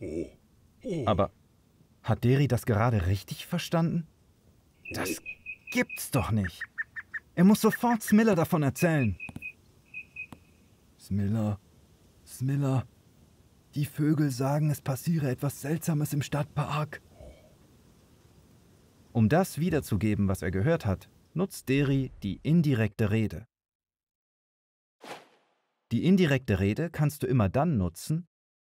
Oh. Aber hat Deri das gerade richtig verstanden? Das gibt's doch nicht. Er muss sofort Smiller davon erzählen. Smiller, Smiller, die Vögel sagen, es passiere etwas Seltsames im Stadtpark. Um das wiederzugeben, was er gehört hat, nutzt Deri die indirekte Rede. Die indirekte Rede kannst du immer dann nutzen,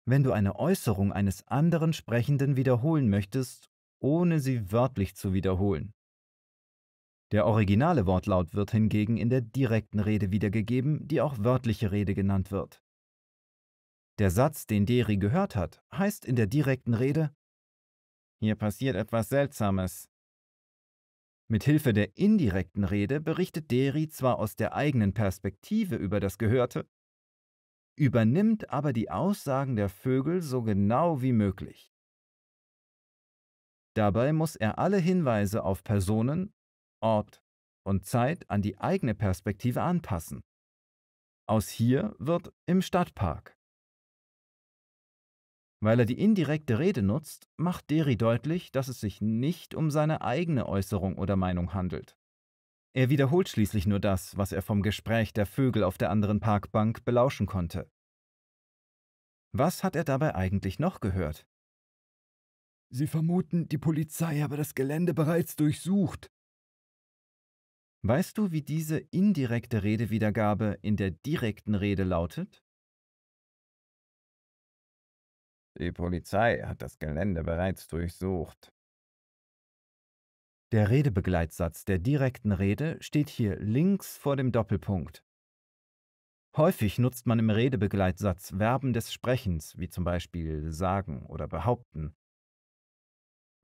wenn du eine Äußerung eines anderen Sprechenden wiederholen möchtest, ohne sie wörtlich zu wiederholen. Der originale Wortlaut wird hingegen in der direkten Rede wiedergegeben, die auch wörtliche Rede genannt wird. Der Satz, den Deri gehört hat, heißt in der direkten Rede Hier passiert etwas Seltsames. Mit Hilfe der indirekten Rede berichtet Deri zwar aus der eigenen Perspektive über das Gehörte, übernimmt aber die Aussagen der Vögel so genau wie möglich. Dabei muss er alle Hinweise auf Personen, Ort und Zeit an die eigene Perspektive anpassen. Aus hier wird im Stadtpark. Weil er die indirekte Rede nutzt, macht Deri deutlich, dass es sich nicht um seine eigene Äußerung oder Meinung handelt. Er wiederholt schließlich nur das, was er vom Gespräch der Vögel auf der anderen Parkbank belauschen konnte. Was hat er dabei eigentlich noch gehört? Sie vermuten, die Polizei habe das Gelände bereits durchsucht. Weißt du, wie diese indirekte Redewiedergabe in der direkten Rede lautet? Die Polizei hat das Gelände bereits durchsucht. Der Redebegleitsatz der direkten Rede steht hier links vor dem Doppelpunkt. Häufig nutzt man im Redebegleitsatz Verben des Sprechens, wie zum Beispiel sagen oder behaupten,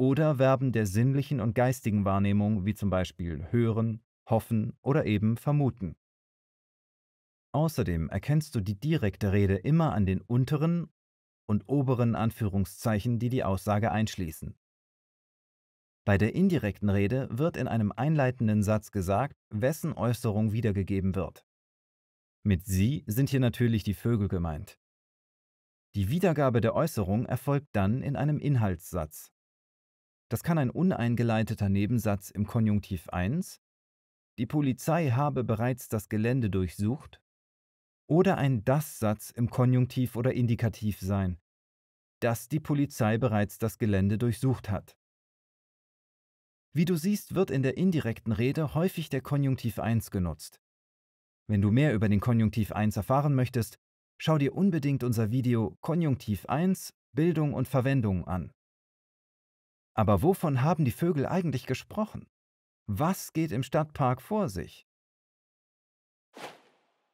oder Verben der sinnlichen und geistigen Wahrnehmung, wie zum Beispiel hören, hoffen oder eben vermuten. Außerdem erkennst du die direkte Rede immer an den unteren und oberen Anführungszeichen, die die Aussage einschließen. Bei der indirekten Rede wird in einem einleitenden Satz gesagt, wessen Äußerung wiedergegeben wird. Mit sie sind hier natürlich die Vögel gemeint. Die Wiedergabe der Äußerung erfolgt dann in einem Inhaltssatz. Das kann ein uneingeleiteter Nebensatz im Konjunktiv 1, die Polizei habe bereits das Gelände durchsucht, oder ein Das-Satz im Konjunktiv oder Indikativ sein, dass die Polizei bereits das Gelände durchsucht hat. Wie du siehst, wird in der indirekten Rede häufig der Konjunktiv 1 genutzt. Wenn du mehr über den Konjunktiv 1 erfahren möchtest, schau dir unbedingt unser Video Konjunktiv 1 Bildung und Verwendung an. Aber wovon haben die Vögel eigentlich gesprochen? Was geht im Stadtpark vor sich?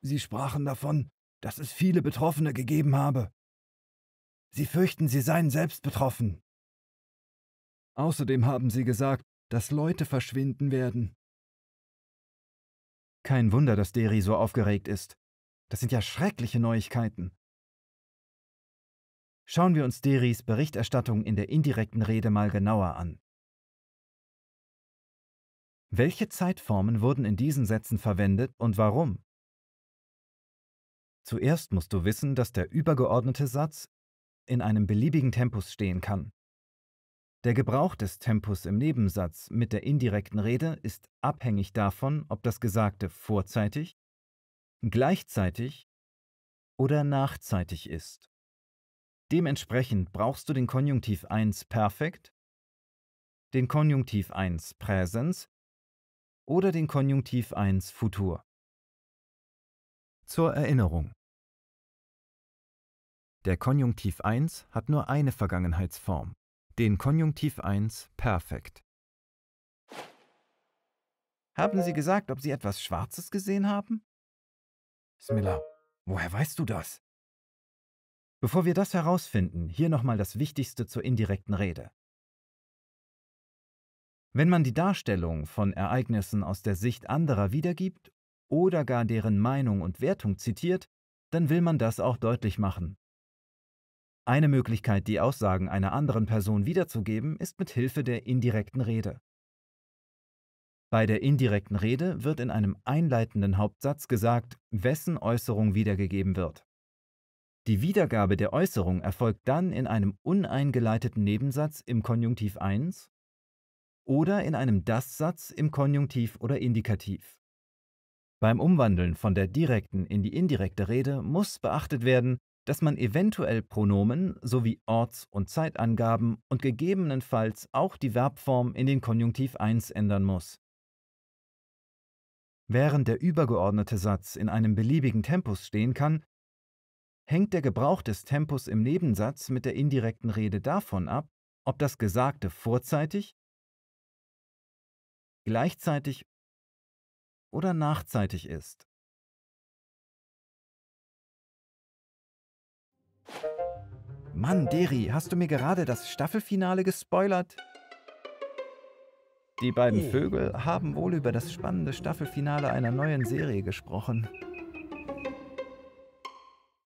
Sie sprachen davon, dass es viele Betroffene gegeben habe. Sie fürchten, sie seien selbst betroffen. Außerdem haben sie gesagt, dass Leute verschwinden werden. Kein Wunder, dass Deri so aufgeregt ist. Das sind ja schreckliche Neuigkeiten. Schauen wir uns Deris Berichterstattung in der indirekten Rede mal genauer an. Welche Zeitformen wurden in diesen Sätzen verwendet und warum? Zuerst musst du wissen, dass der übergeordnete Satz in einem beliebigen Tempus stehen kann. Der Gebrauch des Tempus im Nebensatz mit der indirekten Rede ist abhängig davon, ob das Gesagte vorzeitig, gleichzeitig oder nachzeitig ist. Dementsprechend brauchst du den Konjunktiv 1 Perfekt, den Konjunktiv 1 Präsens oder den Konjunktiv 1 Futur. Zur Erinnerung. Der Konjunktiv 1 hat nur eine Vergangenheitsform, den Konjunktiv 1 perfekt. Haben Sie gesagt, ob Sie etwas Schwarzes gesehen haben? Smiller, woher weißt du das? Bevor wir das herausfinden, hier nochmal das Wichtigste zur indirekten Rede. Wenn man die Darstellung von Ereignissen aus der Sicht anderer wiedergibt oder gar deren Meinung und Wertung zitiert, dann will man das auch deutlich machen. Eine Möglichkeit, die Aussagen einer anderen Person wiederzugeben, ist mit Hilfe der indirekten Rede. Bei der indirekten Rede wird in einem einleitenden Hauptsatz gesagt, wessen Äußerung wiedergegeben wird. Die Wiedergabe der Äußerung erfolgt dann in einem uneingeleiteten Nebensatz im Konjunktiv 1 oder in einem Das-Satz im Konjunktiv oder Indikativ. Beim Umwandeln von der direkten in die indirekte Rede muss beachtet werden, dass man eventuell Pronomen sowie Orts- und Zeitangaben und gegebenenfalls auch die Verbform in den Konjunktiv 1 ändern muss. Während der übergeordnete Satz in einem beliebigen Tempus stehen kann, hängt der Gebrauch des Tempus im Nebensatz mit der indirekten Rede davon ab, ob das Gesagte vorzeitig, gleichzeitig oder nachzeitig ist. Mann, Deri, hast du mir gerade das Staffelfinale gespoilert? Die beiden oh. Vögel haben wohl über das spannende Staffelfinale einer neuen Serie gesprochen.